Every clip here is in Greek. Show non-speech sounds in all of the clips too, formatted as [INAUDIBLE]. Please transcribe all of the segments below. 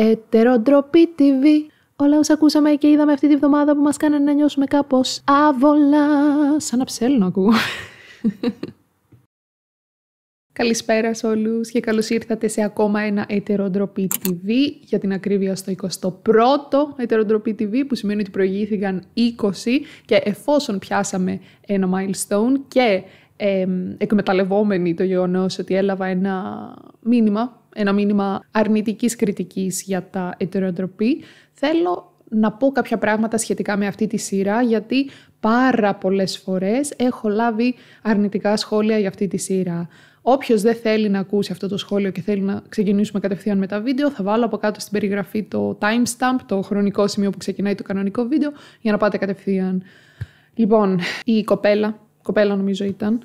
ΕΤΕΡΟΝΤΡΟΠΗ TV. Όλα όσα ακούσαμε και είδαμε αυτή τη βδομάδα που μας κάνανε να νιώσουμε κάπως άβολα. Σαν να ψέλνω ακούω. [LAUGHS] Καλησπέρα σε όλους και καλώς ήρθατε σε ακόμα ένα Ετεροντροπή TV, για την ακρίβεια στο 21ο Ετεροντροπή TV, που σημαίνει ότι προηγήθηκαν 20 και εφόσον πιάσαμε ένα milestone και ε, εκμεταλλευόμενοι το γεγονός ότι έλαβα ένα μήνυμα ένα μήνυμα αρνητικής κριτικής για τα ετεροτροπή, θέλω να πω κάποια πράγματα σχετικά με αυτή τη σειρά, γιατί πάρα πολλές φορές έχω λάβει αρνητικά σχόλια για αυτή τη σειρά. Όποιος δεν θέλει να ακούσει αυτό το σχόλιο και θέλει να ξεκινήσουμε κατευθείαν με τα βίντεο, θα βάλω από κάτω στην περιγραφή το timestamp, το χρονικό σημείο που ξεκινάει το κανονικό βίντεο, για να πάτε κατευθείαν. Λοιπόν, η κοπέλα, κοπέλα νομίζω ήταν,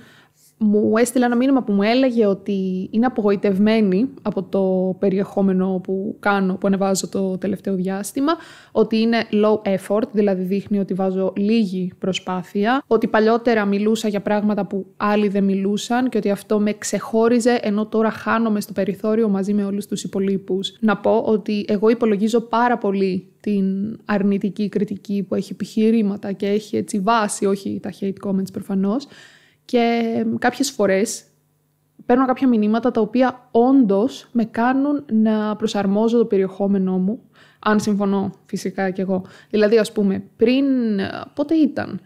μου έστειλε ένα μήνυμα που μου έλεγε ότι είναι απογοητευμένη από το περιεχόμενο που κάνω, που ανεβάζω το τελευταίο διάστημα, ότι είναι low effort, δηλαδή δείχνει ότι βάζω λίγη προσπάθεια, ότι παλιότερα μιλούσα για πράγματα που άλλοι δεν μιλούσαν και ότι αυτό με ξεχώριζε ενώ τώρα χάνομαι στο περιθώριο μαζί με όλους τους υπολείπους. Να πω ότι εγώ υπολογίζω πάρα πολύ την αρνητική κριτική που έχει επιχειρήματα και έχει έτσι βάση, όχι τα hate comments προφανώς, και κάποιες φορές παίρνω κάποια μηνύματα τα οποία όντως με κάνουν να προσαρμόζω το περιεχόμενό μου, αν συμφωνώ φυσικά κι εγώ. Δηλαδή, ας πούμε, πριν, ε, πότε ήταν,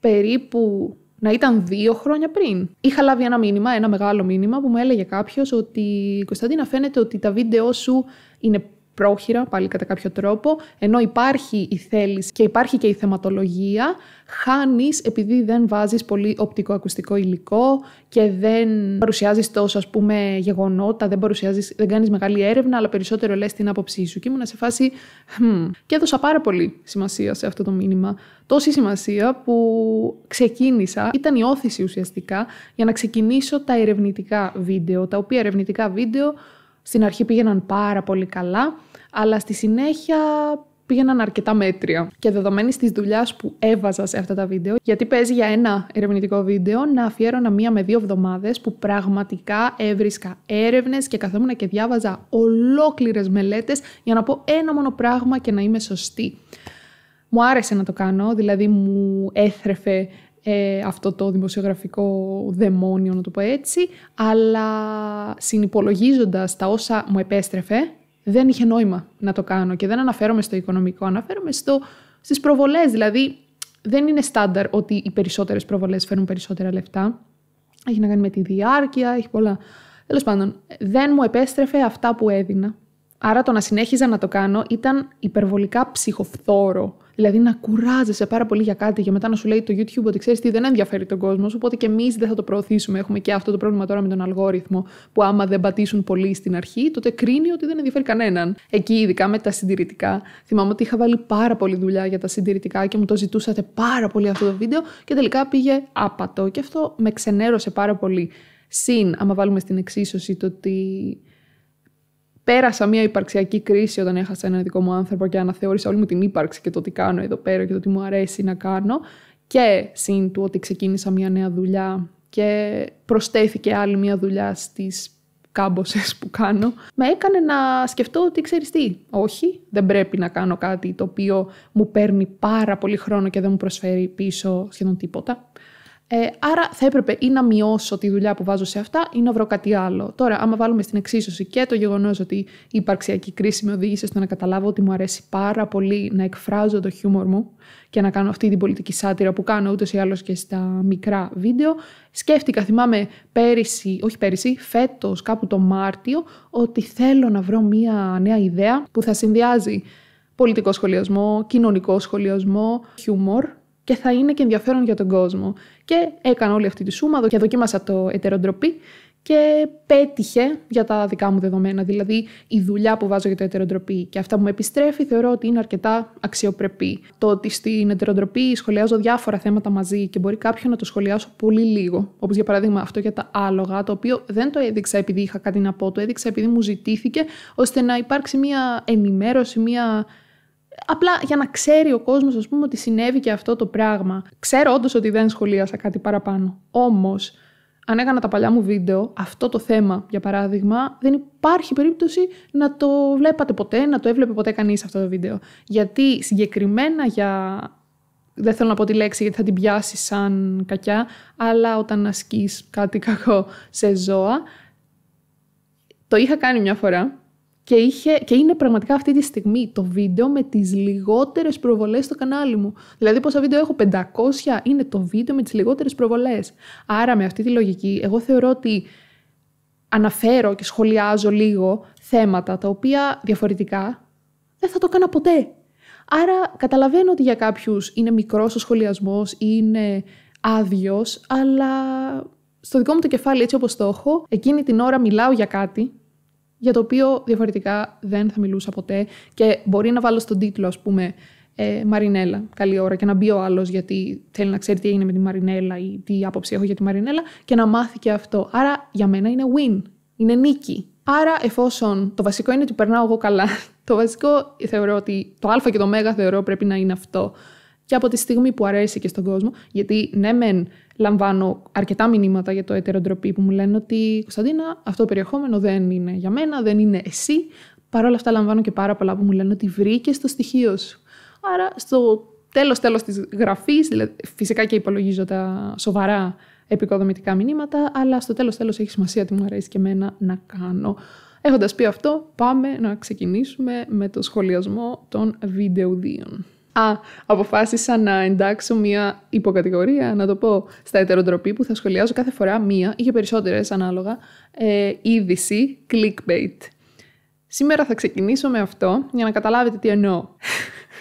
περίπου να ήταν δύο χρόνια πριν. Είχα λάβει ένα μήνυμα, ένα μεγάλο μήνυμα που μου έλεγε κάποιος ότι Κωνσταντίνα φαίνεται ότι τα βίντεο σου είναι πρόχειρα, πάλι κατά κάποιο τρόπο, ενώ υπάρχει η θέληση και υπάρχει και η θεματολογία, χάνεις επειδή δεν βάζεις πολύ οπτικοακουστικό υλικό και δεν παρουσιάζεις τόσο ας πούμε γεγονότα, δεν, παρουσιάζεις, δεν κάνεις μεγάλη έρευνα, αλλά περισσότερο λες την άποψή σου. Και ήμουν σε φάση, hm. και έδωσα πάρα πολύ σημασία σε αυτό το μήνυμα. Τόση σημασία που ξεκίνησα, ήταν η όθηση ουσιαστικά, για να ξεκινήσω τα ερευνητικά βίντεο, τα οποία ερευνητικά βίντεο στην αρχή πήγαιναν πάρα πολύ καλά, αλλά στη συνέχεια πήγαιναν αρκετά μέτρια. Και δεδομένη της δουλειάς που έβαζα σε αυτά τα βίντεο, γιατί παίζει για ένα ερευνητικό βίντεο να αφιέρωνα μία με δύο εβδομάδες που πραγματικά έβρισκα έρευνες και καθόμουν και διάβαζα ολόκληρες μελέτες για να πω ένα μόνο πράγμα και να είμαι σωστή. Μου άρεσε να το κάνω, δηλαδή μου έθρεφε ε, αυτό το δημοσιογραφικό δαιμόνιο, να το πω έτσι, αλλά συνυπολογίζοντας τα όσα μου επέστρεφε, δεν είχε νόημα να το κάνω. Και δεν αναφέρομαι στο οικονομικό, αναφέρομαι στο, στις προβολές. Δηλαδή, δεν είναι στάνταρ ότι οι περισσότερες προβολές φέρνουν περισσότερα λεφτά. Έχει να κάνει με τη διάρκεια, έχει πολλά. Τέλος πάντων, δεν μου επέστρεφε αυτά που έδινα. Άρα το να συνέχιζα να το κάνω ήταν υπερβολικά ψυχοφθόρο. Δηλαδή να κουράζεσαι πάρα πολύ για κάτι και μετά να σου λέει το YouTube ότι ξέρεις τι δεν ενδιαφέρει τον κόσμο οπότε και εμείς δεν θα το προωθήσουμε. Έχουμε και αυτό το πρόβλημα τώρα με τον αλγόριθμο, που άμα δεν πατήσουν πολύ στην αρχή, τότε κρίνει ότι δεν ενδιαφέρει κανέναν. Εκεί, ειδικά με τα συντηρητικά, θυμάμαι ότι είχα βάλει πάρα πολύ δουλειά για τα συντηρητικά και μου το ζητούσατε πάρα πολύ αυτό το βίντεο και τελικά πήγε άπατο. Και αυτό με ξενέρωσε πάρα πολύ. Συν, άμα βάλουμε στην εξίσωση το ότι πέρασα μια υπαρξιακή κρίση όταν έχασα έναν δικό μου άνθρωπο και αναθεώρησα όλη μου την ύπαρξη και το τι κάνω εδώ πέρα και το τι μου αρέσει να κάνω. Και συν του ότι ξεκίνησα μια νέα δουλειά και προστέθηκε άλλη μια δουλειά στις κάμποσες που κάνω, με έκανε να σκεφτώ ότι ξέρεις τι, όχι, δεν πρέπει να κάνω κάτι το οποίο μου παίρνει πάρα πολύ χρόνο και δεν μου προσφέρει πίσω σχεδόν τίποτα. Ε, άρα θα έπρεπε ή να μειώσω τη δουλειά που βάζω σε αυτά ή να βρω κάτι άλλο. Τώρα, άμα βάλουμε στην εξίσωση και το γεγονός ότι η υπαρξιακή κρίση με οδήγησε στο να καταλάβω ότι μου αρέσει πάρα πολύ να εκφράζω το χιούμορ μου και να κάνω αυτή την πολιτική σάτυρα που κάνω ούτως ή άλλως και στα μικρά βίντεο. Σκέφτηκα, θυμάμαι πέρυσι, όχι πέρυσι, φέτος κάπου το Μάρτιο, ότι θέλω να βρω μία νέα ιδέα που θα συνδυάζει πολιτικό σχολιασμό, κοινωνικό σχολιασμό, χιούμορ και θα είναι και ενδιαφέρον για τον κόσμο. Και έκανα όλη αυτή τη σούμα και δοκίμασα το ετεροντροπή και πέτυχε για τα δικά μου δεδομένα. Δηλαδή, η δουλειά που βάζω για το ετεροντροπή και αυτά που με επιστρέφει θεωρώ ότι είναι αρκετά αξιοπρεπή. Το ότι στην ετεροντροπή σχολιάζω διάφορα θέματα μαζί και μπορεί κάποιον να το σχολιάσω πολύ λίγο. Όπως για παράδειγμα αυτό για τα άλογα, το οποίο δεν το έδειξα επειδή είχα κάτι να πω, το έδειξα επειδή μου ζητήθηκε, ώστε να υπάρξει μια ενημέρωση, μια Απλά για να ξέρει ο κόσμος, ας πούμε, ότι συνέβη και αυτό το πράγμα. Ξέρω όντως ότι δεν σχολίασα κάτι παραπάνω. Όμως, αν έκανα τα παλιά μου βίντεο, αυτό το θέμα, για παράδειγμα, δεν υπάρχει περίπτωση να το βλέπατε ποτέ, να το έβλεπε ποτέ κανείς αυτό το βίντεο. Γιατί συγκεκριμένα για. Δεν θέλω να πω τη λέξη γιατί θα την πιάσει σαν κακιά, αλλά όταν ασκείς κάτι κακό σε ζώα. Το είχα κάνει μια φορά και, είχε, και είναι πραγματικά αυτή τη στιγμή το βίντεο με τις λιγότερες προβολές στο κανάλι μου. Δηλαδή πόσα βίντεο έχω, 500 είναι το βίντεο με τις λιγότερες προβολές. Άρα με αυτή τη λογική εγώ θεωρώ ότι αναφέρω και σχολιάζω λίγο θέματα τα οποία διαφορετικά δεν θα το έκανα ποτέ. Άρα καταλαβαίνω ότι για κάποιους είναι μικρός ο σχολιασμός ή είναι άδειος, αλλά στο δικό μου το κεφάλι έτσι όπως το έχω, εκείνη την ώρα μιλάω για κάτι για το οποίο διαφορετικά δεν θα μιλούσα ποτέ και μπορεί να βάλω στον τίτλο ας πούμε ε, Μαρινέλα, καλή ώρα και να μπει ο άλλος γιατί θέλει να ξέρει τι έγινε με τη Μαρινέλα ή τι άποψη έχω για τη Μαρινέλα και να μάθει και αυτό. Άρα για μένα είναι win, είναι νίκη. Άρα εφόσον το βασικό είναι ότι περνάω εγώ καλά, [LAUGHS] το βασικό θεωρώ ότι το α και το ω θεωρώ πρέπει να είναι αυτό και από τη στιγμή που αρέσει και στον κόσμο. Γιατί ναι, μεν λαμβάνω αρκετά μηνύματα για το ντροπή, που μου λένε ότι Κωνσταντίνα, αυτό το περιεχόμενο δεν είναι για μένα, δεν είναι εσύ. Παρ' όλα αυτά, λαμβάνω και πάρα πολλά που μου λένε ότι βρήκες το στοιχείο σου. Άρα, στο τέλος τελος της γραφής, δηλαδή, φυσικά και υπολογίζω τα σοβαρά επικοδομητικά μηνύματα, αλλά στο τέλος τέλος έχει σημασία τι μου αρέσει και εμένα να κάνω. Έχοντας πει αυτό, πάμε να ξεκινήσουμε με το σχολιασμό των βιντεοδίων. Α, αποφάσισα να εντάξω μία υποκατηγορία, να το πω, στα ετεροτροπή που θα σχολιάζω κάθε φορά μία ή και περισσότερες ανάλογα ε, είδηση clickbait. Σήμερα θα ξεκινήσω με αυτό για να καταλάβετε τι εννοώ.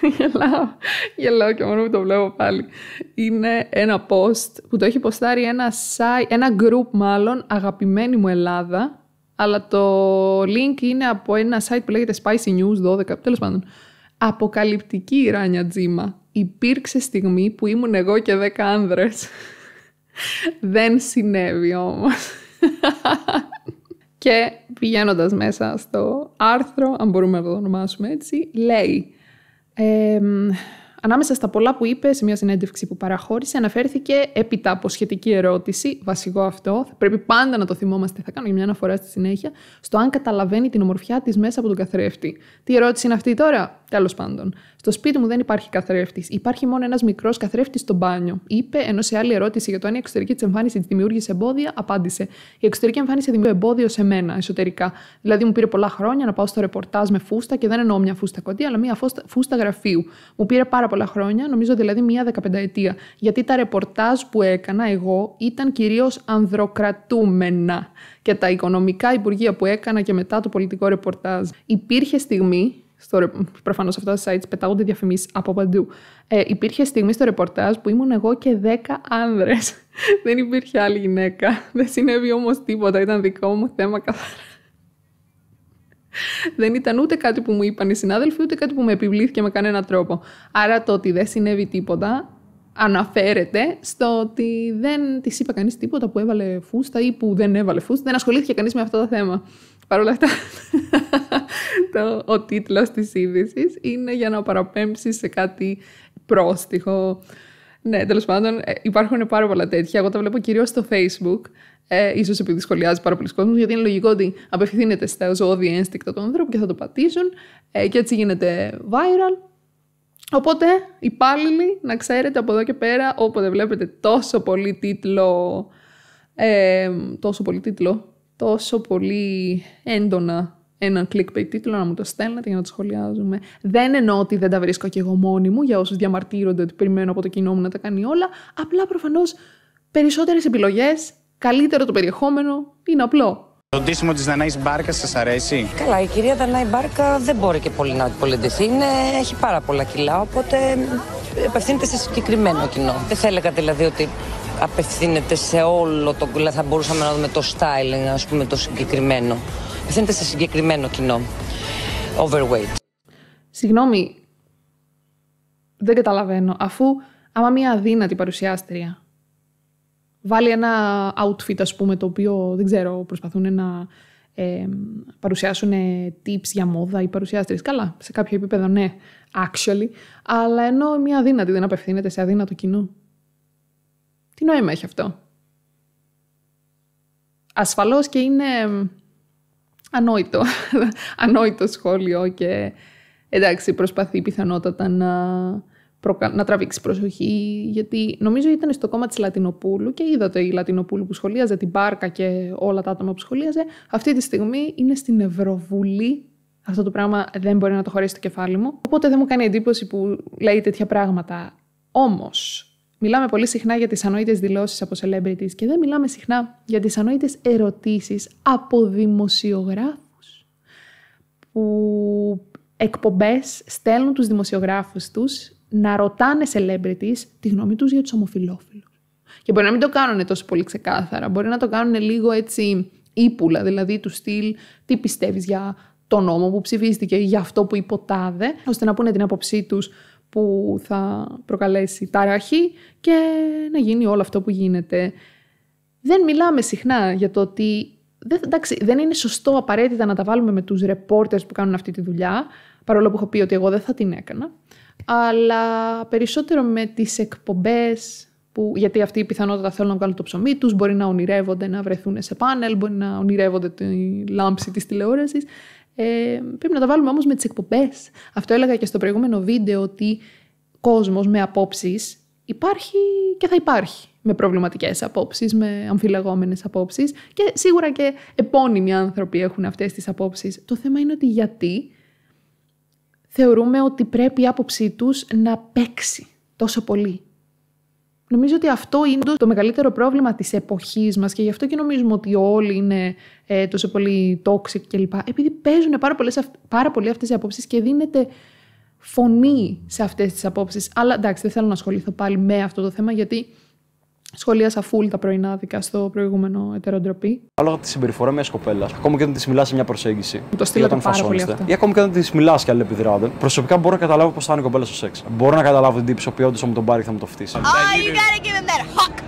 [LAUGHS] γελάω, γελάω και μόνο που το βλέπω πάλι. Είναι ένα post που το έχει ποστάρει ένα, site, ένα group μάλλον, αγαπημένη μου Ελλάδα, αλλά το link είναι από ένα site που λέγεται Spicy News 12, τέλος πάντων αποκαλυπτική η Ράνια Τζίμα. Υπήρξε στιγμή που ήμουν εγώ και δέκα άνδρες. [LAUGHS] Δεν συνέβη όμως. [LAUGHS] και πηγαίνοντας μέσα στο άρθρο, αν μπορούμε να το ονομάσουμε έτσι, λέει... Ανάμεσα στα πολλά που είπε σε μια συνέντευξη που παραχώρησε, αναφέρθηκε έπειτα από σχετική ερώτηση, βασικό αυτό, θα πρέπει πάντα να το θυμόμαστε, θα κάνω μια αναφορά στη συνέχεια, στο αν καταλαβαίνει την ομορφιά της μέσα από τον καθρέφτη. Τι ερώτηση είναι αυτή τώρα, τέλος πάντων. Στο σπίτι μου δεν υπάρχει καθρέφτης. Υπάρχει μόνο ένας μικρός καθρέφτης στο μπάνιο. Είπε, ενώ σε άλλη ερώτηση για το αν η εξωτερική της εμφάνιση της δημιούργησε εμπόδια, απάντησε. Η εξωτερική εμφάνιση δημιούργησε εμπόδιο σε μένα εσωτερικά. Δηλαδή μου πήρε πολλά χρόνια να πάω στο ρεπορτάζ με φούστα και δεν εννοώ μια φούστα κοντή, αλλά μια φούστα γραφείου. Μου πήρε πάρα πολλά χρόνια, νομίζω δηλαδή μία δεκαπενταετία. Γιατί τα ρεπορτάζ που έκανα εγώ ήταν κυρίως ανδροκρατούμενα. Και τα οικονομικά υπουργεία που έκανα και μετά το πολιτικό ρεπορτάζ. Υπήρχε στιγμή. Στο, προφανώς αυτά τα sites πετάγονται διαφημίσεις από παντού. Ε, υπήρχε στιγμή στο ρεπορτάζ που ήμουν εγώ και 10 άνδρες. [LAUGHS] Δεν υπήρχε άλλη γυναίκα. Δεν συνέβη όμως τίποτα. Ήταν δικό μου θέμα καθαρά δεν ήταν ούτε κάτι που μου είπαν οι συνάδελφοι, ούτε κάτι που με επιβλήθηκε με κανένα τρόπο. Άρα το ότι δεν συνέβη τίποτα αναφέρεται στο ότι δεν της είπα κανείς τίποτα που έβαλε φούστα ή που δεν έβαλε φούστα. Δεν ασχολήθηκε κανείς με αυτό το θέμα. Παρ' όλα αυτά, [LAUGHS] το, ο τίτλος της είδησης είναι για να παραπέμψει σε κάτι πρόστιχο. Ναι, τέλος πάντων, ε, υπάρχουν πάρα πολλά τέτοια. Εγώ τα βλέπω κυρίως στο Facebook. Ε, ίσως επειδή σχολιάζει πάρα πολλοί κόσμου, γιατί είναι λογικό ότι απευθύνεται στα ζώδια ένστικτα των ανθρώπων και θα το πατήσουν ε, και έτσι γίνεται viral. Οπότε, υπάλληλοι, να ξέρετε από εδώ και πέρα, όποτε βλέπετε τόσο πολύ τίτλο, ε, τόσο πολύ τίτλο, τόσο πολύ έντονα έναν clickbait τίτλο να μου το στέλνετε για να το σχολιάζουμε. Δεν εννοώ ότι δεν τα βρίσκω και εγώ μόνη μου για όσους διαμαρτύρονται ότι περιμένω από το κοινό μου να τα κάνει όλα. Απλά προφανώς περισσότερες επιλογές καλύτερο το περιεχόμενο, είναι απλό. Το ντύσιμο της Δανάη Μπάρκα σας αρέσει. Καλά, η κυρία Δανάη Μπάρκα δεν μπορεί και πολύ να πολυντηθεί. Είναι, έχει πάρα πολλά κιλά, οπότε ε, απευθύνεται σε συγκεκριμένο κοινό. Δεν θα έλεγα δηλαδή ότι απευθύνεται σε όλο το κουλά. Δηλαδή θα μπορούσαμε να δούμε το styling, ας πούμε, το συγκεκριμένο. Απευθύνεται σε συγκεκριμένο κοινό. Overweight. Συγγνώμη, δεν καταλαβαίνω. Αφού άμα μια αδύνατη παρουσιάστρια βάλει ένα outfit, ας πούμε, το οποίο, δεν ξέρω, προσπαθούν να ε, παρουσιάσουν tips για μόδα ή παρουσιάστρες. Καλά, σε κάποιο επίπεδο ναι, actually. Αλλά ενώ μια αδύνατη δεν απευθύνεται σε αδύνατο κοινό. Τι νόημα έχει αυτό. Ασφαλώς και είναι ανόητο, [LAUGHS] ανόητο σχόλιο και εντάξει προσπαθεί πιθανότατα να να τραβήξει προσοχή, γιατί νομίζω ήταν στο κόμμα της Λατινοπούλου και είδατε η Λατινοπούλου που σχολίαζε, την Πάρκα και όλα τα άτομα που σχολίαζε. Αυτή τη στιγμή είναι στην Ευρωβουλή. Αυτό το πράγμα δεν μπορεί να το χωρίσει το κεφάλι μου. Οπότε δεν μου κάνει εντύπωση που λέει τέτοια πράγματα. Όμως, μιλάμε πολύ συχνά για τις ανόητες δηλώσεις από celebrities και δεν μιλάμε συχνά για τις ανόητες ερωτήσεις από δημοσιογράφους. Που εκπομπές στέλνουν τους δημοσιογράφους τους να ρωτάνε celebrities τη γνώμη τους για τους ομοφιλόφιλους. Και μπορεί να μην το κάνουν τόσο πολύ ξεκάθαρα, μπορεί να το κάνουν λίγο έτσι ύπουλα, δηλαδή του στυλ τι πιστεύεις για το νόμο που ψηφίστηκε, για αυτό που υποτάδε, ώστε να πούνε την άποψή τους που θα προκαλέσει ταραχή και να γίνει όλο αυτό που γίνεται. Δεν μιλάμε συχνά για το ότι δεν, εντάξει, δεν είναι σωστό απαραίτητα να τα βάλουμε με τους ρεπόρτερς που κάνουν αυτή τη δουλειά, παρόλο που έχω πει ότι εγώ δεν θα την έκανα αλλά περισσότερο με τις εκπομπές, που, γιατί αυτοί οι πιθανότητα θέλουν να βγάλουν το ψωμί τους, μπορεί να ονειρεύονται να βρεθούν σε πάνελ, μπορεί να ονειρεύονται τη λάμψη της τηλεόρασης. Ε, πρέπει να τα βάλουμε όμως με τις εκπομπές. Αυτό έλεγα και στο προηγούμενο βίντεο ότι κόσμος με απόψεις υπάρχει και θα υπάρχει με προβληματικές απόψεις, με αμφιλεγόμενες απόψεις και σίγουρα και επώνυμοι άνθρωποι έχουν αυτές τις απόψεις. Το θέμα είναι ότι γιατί θεωρούμε ότι πρέπει η άποψή τους να παίξει τόσο πολύ. Νομίζω ότι αυτό είναι το μεγαλύτερο πρόβλημα της εποχής μας και γι' αυτό και νομίζουμε ότι όλοι είναι ε, τόσο πολύ toxic κλπ. Επειδή παίζουν πάρα, πολλές, πάρα πολύ αυτές οι απόψεις και δίνεται φωνή σε αυτές τις απόψεις. Αλλά εντάξει, δεν θέλω να ασχοληθώ πάλι με αυτό το θέμα γιατί Σχολίασα φουλ τα πρωινά δικά στο προηγούμενο ετεροντροπή. Άλλο τη συμπεριφορά μιας κοπέλας, ακόμα και όταν της μιλάς σε μια προσέγγιση. Μου το στείλατε πάρα πολύ αυτό. Ή ακόμη και όταν της μιλάς και αλληλεπιδράτε. Προσωπικά μπορώ να καταλάβω πώς θα είναι η ακομα και οταν τη μιλα και προσωπικα μπορω να καταλαβω πω θα ειναι η κοπελα στο σεξ. Μπορώ να καταλάβω την τύψη οποίο όντω μου τον πάρει και θα μου το φτύσει. Oh,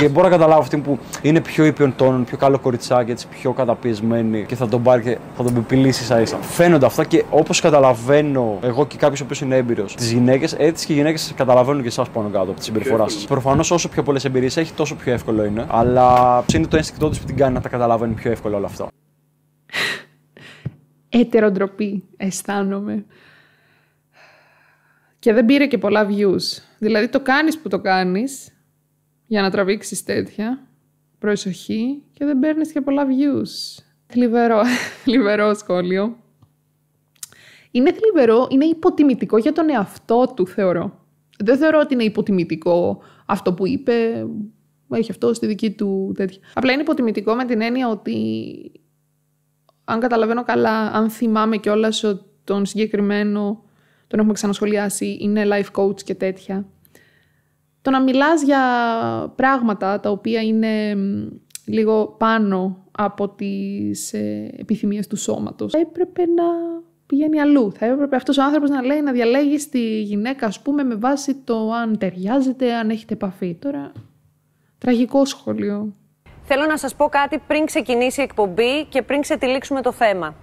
και μπορώ να καταλάβω αυτή που είναι πιο ήπιον τόνων, πιο καλό κοριτσάκι, έτσι, πιο καταπιεσμένη και θα τον πάρει και θα τον επιπηλήσει σαν ίσα. Φαίνονται αυτά και όπως καταλαβαίνω εγώ και κάποιος ο οποίος είναι έμπειρος τις γυναίκες, έτσι και οι γυναίκες καταλαβαίνουν και εσάς πάνω κάτω από τη συμπεριφορά σας. Προφανώς όσο πιο πολλές εμπειρίες έχει, τόσο πιο εύκολο είναι. Αλλά είναι το ένστικτό της που την κάνει να τα καταλαβαίνει πιο εύκολα όλα αυτά. Έτεροντροπή αισθάνομαι. Και δεν πήρε και πολλά views. Δηλαδή το κάνεις που το κάνεις για να τραβήξεις τέτοια προσοχή και δεν παίρνεις και πολλά views. Θλιβερό, [LAUGHS] θλιβερό σχόλιο. Είναι θλιβερό, είναι υποτιμητικό για τον εαυτό του θεωρώ. Δεν θεωρώ ότι είναι υποτιμητικό αυτό που είπε, έχει αυτό στη δική του τέτοια. Απλά είναι υποτιμητικό με την έννοια ότι αν καταλαβαίνω καλά, αν θυμάμαι κιόλας τον συγκεκριμένο τον έχουμε ξανασχολιάσει, είναι life coach και τέτοια. Το να μιλάς για πράγματα τα οποία είναι λίγο πάνω από τις ε, επιθυμίες του σώματος. Θα έπρεπε να πηγαίνει αλλού. Θα έπρεπε αυτός ο άνθρωπος να λέει να διαλέγεις τη γυναίκα, ας πούμε, με βάση το αν ταιριάζεται, αν έχετε επαφή. Τώρα, τραγικό σχόλιο. Θέλω να σας πω κάτι πριν ξεκινήσει η εκπομπή και πριν ξετυλίξουμε το θέμα.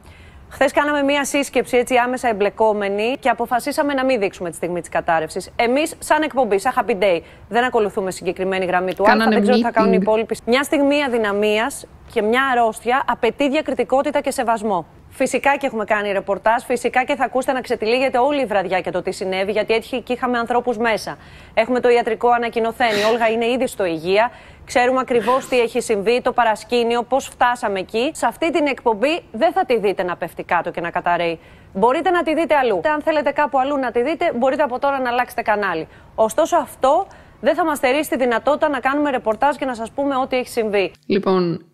Χθες κάναμε μία σύσκεψη έτσι άμεσα εμπλεκόμενη και αποφασίσαμε να μην δείξουμε τη στιγμή της κατάρρευσης. Εμείς, σαν εκπομπή, σαν Happy Day, δεν ακολουθούμε συγκεκριμένη γραμμή του Κάνανε Δεν ξέρω τι θα κάνουν οι υπόλοιποι. Μια στιγμή αδυναμίας και μια αρρώστια απαιτεί διακριτικότητα και σεβασμό. Φυσικά και έχουμε κάνει ρεπορτάζ, φυσικά και θα ακούσετε να ξετυλίγεται όλη η βραδιά και το τι συνέβη, γιατί έτσι και είχαμε ανθρώπους μέσα. Έχουμε το ιατρικό ανακοινοθένη. Όλγα είναι ήδη στο υγεία. Ξέρουμε ακριβώς τι έχει συμβεί, το παρασκήνιο, πώς φτάσαμε εκεί. Σε αυτή την εκπομπή δεν θα τη δείτε να πέφτει κάτω και να καταραίει. Μπορείτε να τη δείτε αλλού. Αν θέλετε κάπου αλλού να τη δείτε, μπορείτε από τώρα να αλλάξετε κανάλι. Ωστόσο, αυτό δεν θα μας στερήσει τη δυνατότητα να κάνουμε ρεπορτάζ και να σας πούμε ό,τι έχει συμβεί. Λοιπόν,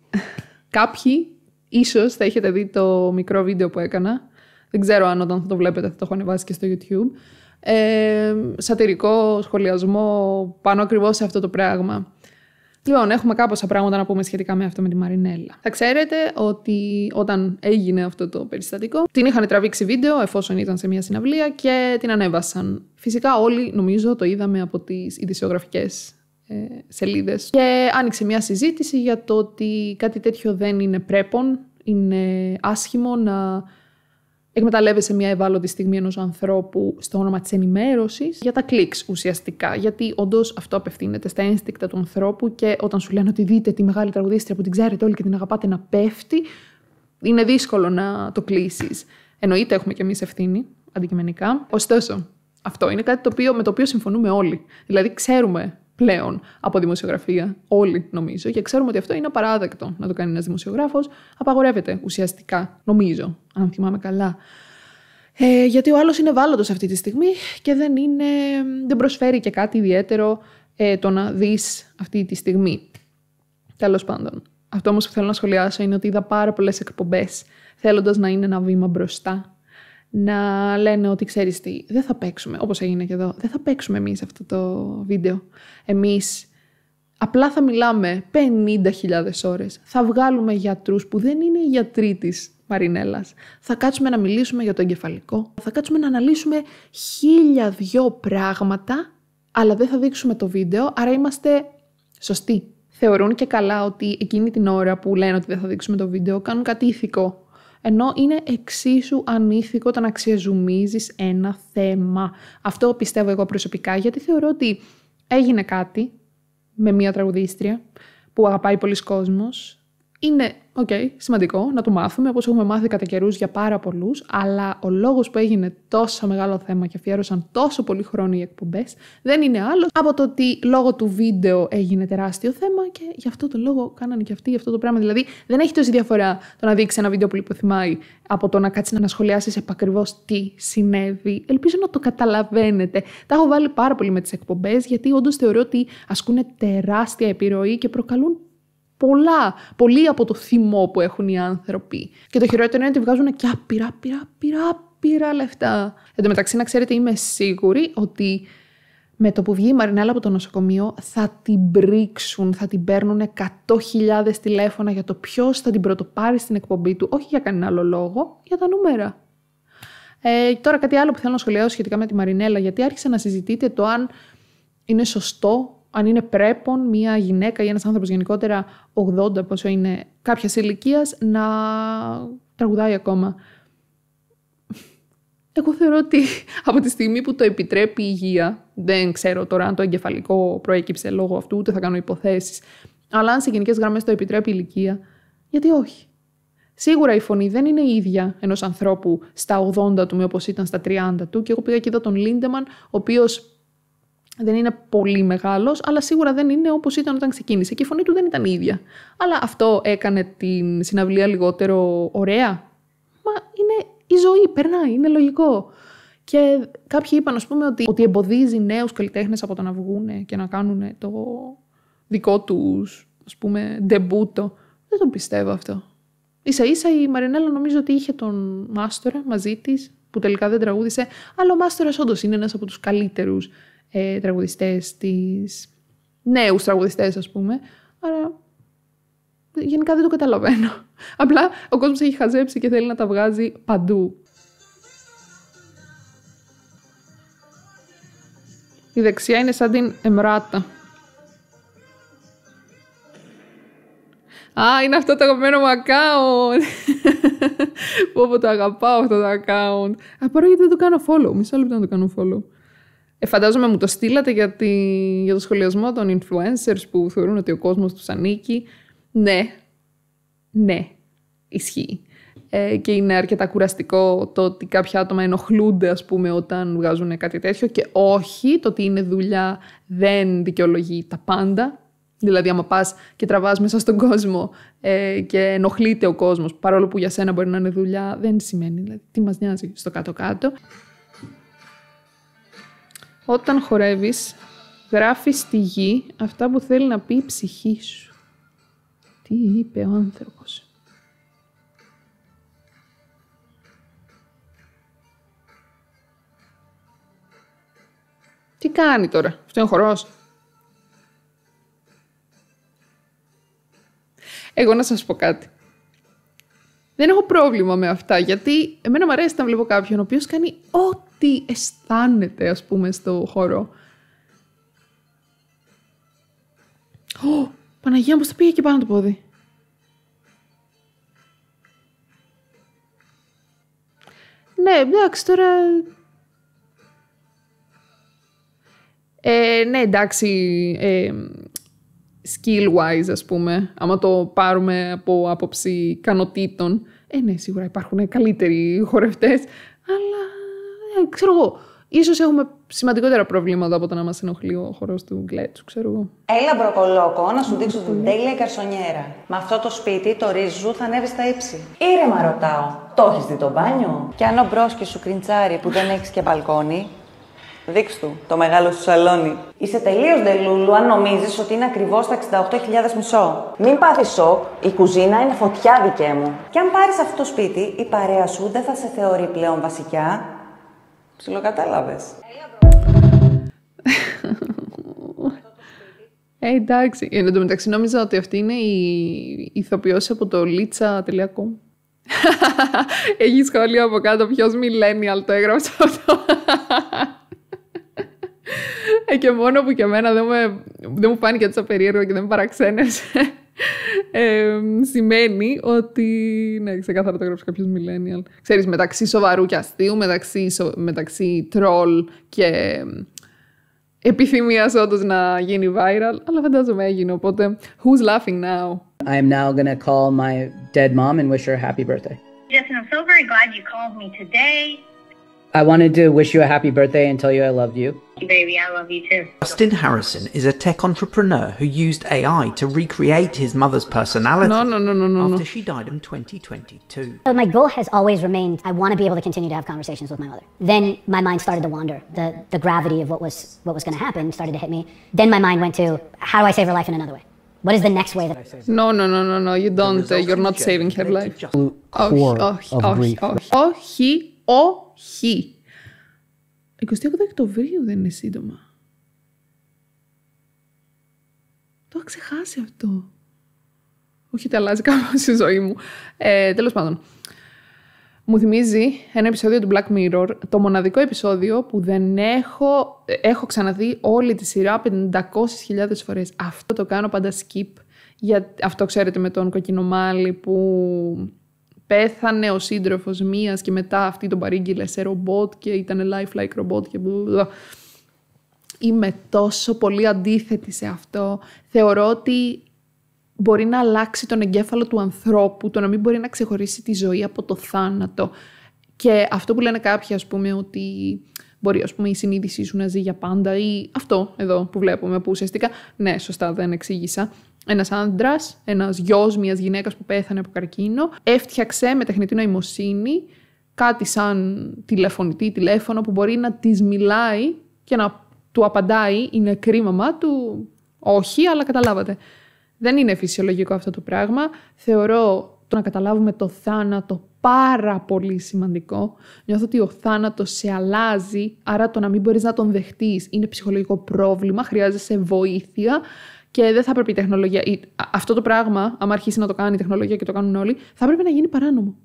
κάποιοι ίσως θα έχετε δει το μικρό βίντεο που έκανα. Δεν ξέρω αν όταν θα το βλέπετε θα το έχω ανεβάσει και στο YouTube. Ε, σατυρικό σχολιασμό πάνω ακριβώς σε αυτό το πράγμα. Λοιπόν, έχουμε κάποια πράγματα να πούμε σχετικά με αυτό με τη Μαρινέλα. Θα ξέρετε ότι όταν έγινε αυτό το περιστατικό, την είχαν τραβήξει βίντεο εφόσον ήταν σε μια συναυλία και την ανέβασαν. Φυσικά όλοι, νομίζω, το είδαμε από τις ειδησιογραφικές ε, σελίδες. Και άνοιξε μια συζήτηση για το ότι κάτι τέτοιο δεν είναι πρέπον, είναι άσχημο να εκμεταλλεύεσαι μια ευάλωτη στιγμή ενός ανθρώπου στο όνομα της ενημέρωσης για τα κλικς ουσιαστικά. Γιατί όντως αυτό απευθύνεται στα ένστικτα του ανθρώπου και όταν σου λένε ότι δείτε τη μεγάλη τραγουδίστρια που την ξέρετε όλοι και την αγαπάτε να πέφτει, είναι δύσκολο να το κλείσεις. Εννοείται έχουμε κι εμείς ευθύνη αντικειμενικά. Ωστόσο, αυτό είναι κάτι το οποίο, με το οποίο συμφωνούμε όλοι. Δηλαδή, ξέρουμε πλέον από δημοσιογραφία. Όλοι, νομίζω. Και ξέρουμε ότι αυτό είναι απαράδεκτο να το κάνει ένας δημοσιογράφος. Απαγορεύεται ουσιαστικά, νομίζω, αν θυμάμαι καλά. Ε, γιατί ο άλλος είναι ευάλωτος αυτή τη στιγμή και δεν, είναι, δεν προσφέρει και κάτι ιδιαίτερο ε, το να δεις αυτή τη στιγμή. Τέλος πάντων. Αυτό όμως που θέλω να σχολιάσω είναι ότι είδα πάρα πολλές εκπομπές θέλοντας να είναι ένα βήμα μπροστά να λένε ότι ξέρεις τι, δεν θα παίξουμε, όπως έγινε και εδώ, δεν θα παίξουμε εμείς αυτό το βίντεο. Εμείς απλά θα μιλάμε 50.000 ώρες, θα βγάλουμε γιατρούς που δεν είναι οι γιατροί της Μαρινέλλας, θα κάτσουμε να μιλήσουμε για το εγκεφαλικό, θα κάτσουμε να αναλύσουμε χίλια δυο πράγματα, αλλά δεν θα δείξουμε το βίντεο, άρα είμαστε σωστοί. Θεωρούν και καλά ότι εκείνη την ώρα που λένε ότι δεν θα δείξουμε το βίντεο, κάνουν κάτι ηθικό ενώ είναι εξίσου ανήθικο το να ένα θέμα. Αυτό πιστεύω εγώ προσωπικά, γιατί θεωρώ ότι έγινε κάτι με μία τραγουδίστρια που αγαπάει πολλοί κόσμος, είναι, οκ, σημαντικό να το μάθουμε, όπως έχουμε μάθει κατά καιρούς για πάρα πολλούς, αλλά ο λόγος που έγινε τόσο μεγάλο θέμα και αφιέρωσαν τόσο πολύ χρόνο οι εκπομπές, δεν είναι άλλο από το ότι λόγω του βίντεο έγινε τεράστιο θέμα και γι' αυτό το λόγο κάνανε και αυτοί αυτό το πράγμα. Δηλαδή, δεν έχει τόση διαφορά το να δείξει ένα βίντεο που υποθυμάει από το να κάτσεις να σχολιάσεις επακριβώς τι συνέβη. Ελπίζω να το καταλαβαίνετε. Τα έχω βάλει πάρα πολύ με τις εκπομπές, γιατί όντως θεωρώ ότι ασκούν τεράστια επιρροή και προκαλούν πολλά, πολύ από το θυμό που έχουν οι άνθρωποι. Και το χειρότερο είναι ότι βγάζουν και άπειρα, άπειρα, άπειρα, άπειρα λεφτά. Εν τω μεταξύ, να ξέρετε, είμαι σίγουρη ότι με το που βγει η Μαρινέλα από το νοσοκομείο θα την πρίξουν, θα την παίρνουν 100.000 τηλέφωνα για το ποιος θα την πρωτοπάρει στην εκπομπή του, όχι για κανένα άλλο λόγο, για τα νούμερα. Ε, τώρα κάτι άλλο που θέλω να σχολιάσω σχετικά με τη Μαρινέλα, γιατί άρχισε να συζητείτε το αν είναι σωστό αν είναι πρέπον μια γυναίκα ή ένας άνθρωπος γενικότερα 80 πόσο είναι κάποιας ηλικίας να τραγουδάει ακόμα. Εγώ θεωρώ ότι από τη στιγμή που το επιτρέπει η υγεία, δεν ξέρω τώρα αν το εγκεφαλικό προέκυψε λόγω αυτού, ούτε θα κάνω υποθέσεις, αλλά αν σε γενικές γραμμές το επιτρέπει η ηλικία, γιατί όχι. Σίγουρα η φωνή δεν είναι η ίδια ενός ανθρώπου στα 80 του με όπως ήταν στα 30 του. Και εγώ πήγα και είδα τον Λίντεμαν, ο οποίος δεν είναι πολύ μεγάλος, αλλά σίγουρα δεν είναι όπως ήταν όταν ξεκίνησε. Και η φωνή του δεν ήταν η ίδια. Αλλά αυτό έκανε την συναυλία λιγότερο ωραία. Μα είναι η ζωή, περνάει, είναι λογικό. Και κάποιοι είπαν, ας πούμε, ότι, ότι εμποδίζει νέους καλλιτέχνες από το να βγουν και να κάνουν το δικό τους, ας πούμε, ντεμπούτο. Δεν το πιστεύω αυτό. σα ίσα η Μαρινέλα νομίζω ότι είχε τον Μάστορα μαζί της, που τελικά δεν τραγούδησε. Αλλά ο Μάστορας όντως είναι ένας από τους καλύτερους ε, τραγουδιστές, τις νέους τραγουδιστές ας πούμε. Άρα γενικά δεν το καταλαβαίνω. [LAUGHS] Απλά ο κόσμος έχει χαζέψει και θέλει να τα βγάζει παντού. Η δεξιά είναι σαν την εμράτα. Α, είναι αυτό το αγαπημένο μου account. [LAUGHS] Πω το αγαπάω αυτό το account. Απορώ γιατί δεν το κάνω follow. Μισό λεπτό να το κάνω follow. Ε, φαντάζομαι μου το στείλατε για, τη, για το σχολιασμό των influencers που θεωρούν ότι ο κόσμος τους ανήκει. Ναι, ναι, ισχύει. Ε, και είναι αρκετά κουραστικό το ότι κάποια άτομα ενοχλούνται, ας πούμε, όταν βγάζουν κάτι τέτοιο και όχι, το ότι είναι δουλειά δεν δικαιολογεί τα πάντα. Δηλαδή, άμα πας και τραβάς μέσα στον κόσμο ε, και ενοχλείται ο κόσμος, παρόλο που για σένα μπορεί να είναι δουλειά, δεν σημαίνει. Δηλαδή, τι μας νοιάζει στο κάτω-κάτω. Όταν χορεύεις, γράφεις στη γη αυτά που θέλει να πει η ψυχή σου. Τι είπε ο άνθρωπος. Τι κάνει τώρα, αυτό είναι χορός. Εγώ να σας πω κάτι. Δεν έχω πρόβλημα με αυτά, γιατί εμένα μου αρέσει να βλέπω κάποιον ο οποίος κάνει ό,τι αισθάνεται, ας πούμε, στο χώρο. Ω, Παναγία μου, το πήγε και πάνω το πόδι. Ναι, εντάξει, τώρα... Ε, ναι, εντάξει, ε, skill-wise, ας πούμε, άμα το πάρουμε από άποψη ικανοτήτων, ε, ναι, σίγουρα υπάρχουν καλύτεροι χορευτές, αλλά, ε, ξέρω εγώ, ίσως έχουμε σημαντικότερα προβλήματα από το να μας ενοχλεί ο χορός του γκλέτσου, ξέρω εγώ. Έλα μπροκολόκο, να σου δείξω την τέλεια καρσονιέρα. Με αυτό το σπίτι, το ρίζου θα ανέβει στα ύψη. Ήρεμα ρωτάω, το έχεις δει το μπάνιο? Και αν ο μπρόσκι σου κριντσάρι που δεν έχεις και μπαλκόνι, Δείξ' του το μεγάλο σου σαλόνι. Είσαι τελείως δελούλου αν νομίζεις ότι είναι ακριβώς τα 68.000 μισό. Μην πάθεις σοκ, η κουζίνα είναι φωτιά δικέ μου. Και αν πάρεις αυτό το σπίτι, η παρέα σου δεν θα σε θεωρεί πλέον βασικιά. Ψιλοκατάλαβες. Ε, εντάξει. Εν τω μεταξύ νόμιζα ότι αυτή είναι η ηθοποιός από το λίτσα.com. [LAUGHS] Έχει σχόλιο από κάτω ποιος αλλά το έγραψα αυτό. Ε, και μόνο που και εμένα δεν, με, δεν μου φάνηκε τόσο περίεργο και δεν με παραξένεσαι. Ε, σημαίνει ότι. Ναι, ξεκάθαρα το έγραψε κάποιος millennial. Ξέρεις, μεταξύ σοβαρού και αστείου, μεταξύ, μεταξύ troll και επιθυμίας όντως να γίνει viral, αλλά φαντάζομαι έγινε. Οπότε, who's laughing now? I am now going to call my dead mom and wish her a happy birthday. Yes, and I'm so very glad you called me today. I wanted to wish you a happy birthday and tell you I loved you. Baby, I love you too. Justin Harrison is a tech entrepreneur who used AI to recreate his mother's personality. No, no, no, no, no. After no. she died in 2022. So my goal has always remained: I want to be able to continue to have conversations with my mother. Then my mind started to wander. The the gravity of what was what was going to happen started to hit me. Then my mind went to: How do I save her life in another way? What is the next way that? No, no, no, no, no. You don't. Uh, you're not saving her life. Oh, oh, oh, oh, oh, oh, oh, he, oh. Χ. 28 Οκτωβρίου δεν είναι σύντομα. Το έχω ξεχάσει αυτό. Όχι ότι αλλάζει κάπως η ζωή μου. Ε, τέλος πάντων. Μου θυμίζει ένα επεισόδιο του Black Mirror, το μοναδικό επεισόδιο που δεν έχω, έχω ξαναδεί όλη τη σειρά 500.000 φορές. Αυτό το κάνω πάντα skip. Για, αυτό ξέρετε με τον κοκκινομάλι που πέθανε ο σύντροφος μίας και μετά αυτή τον παρήγγειλε σε ρομπότ και ήταν lifelike ρομπότ και μπλα. Είμαι τόσο πολύ αντίθετη σε αυτό. Θεωρώ ότι μπορεί να αλλάξει τον εγκέφαλο του ανθρώπου, το να μην μπορεί να ξεχωρίσει τη ζωή από το θάνατο. Και αυτό που λένε κάποιοι, ας πούμε, ότι μπορεί ας πούμε, η συνείδησή σου να ζει για πάντα ή αυτό εδώ που βλέπουμε, που ουσιαστικά, ναι, σωστά δεν εξήγησα, ένας άντρας, ένας γιος μιας γυναίκας που πέθανε από καρκίνο, έφτιαξε με τεχνητή νοημοσύνη κάτι σαν τηλεφωνητή, τηλέφωνο που μπορεί να της μιλάει και να του απαντάει είναι κρίμα του όχι, αλλά καταλάβατε. Δεν είναι φυσιολογικό αυτό το πράγμα. Θεωρώ το να καταλάβουμε το θάνατο πάρα πολύ σημαντικό. Νιώθω ότι ο θάνατος σε αλλάζει, άρα το να μην μπορείς να τον δεχτείς είναι ψυχολογικό πρόβλημα, χρειάζεσαι βοήθεια και δεν θα πρέπει η τεχνολογία. Αυτό το πράγμα, αν αρχίσει να το κάνει η τεχνολογία και το κάνουν όλοι, θα πρέπει να γίνει παράνομο.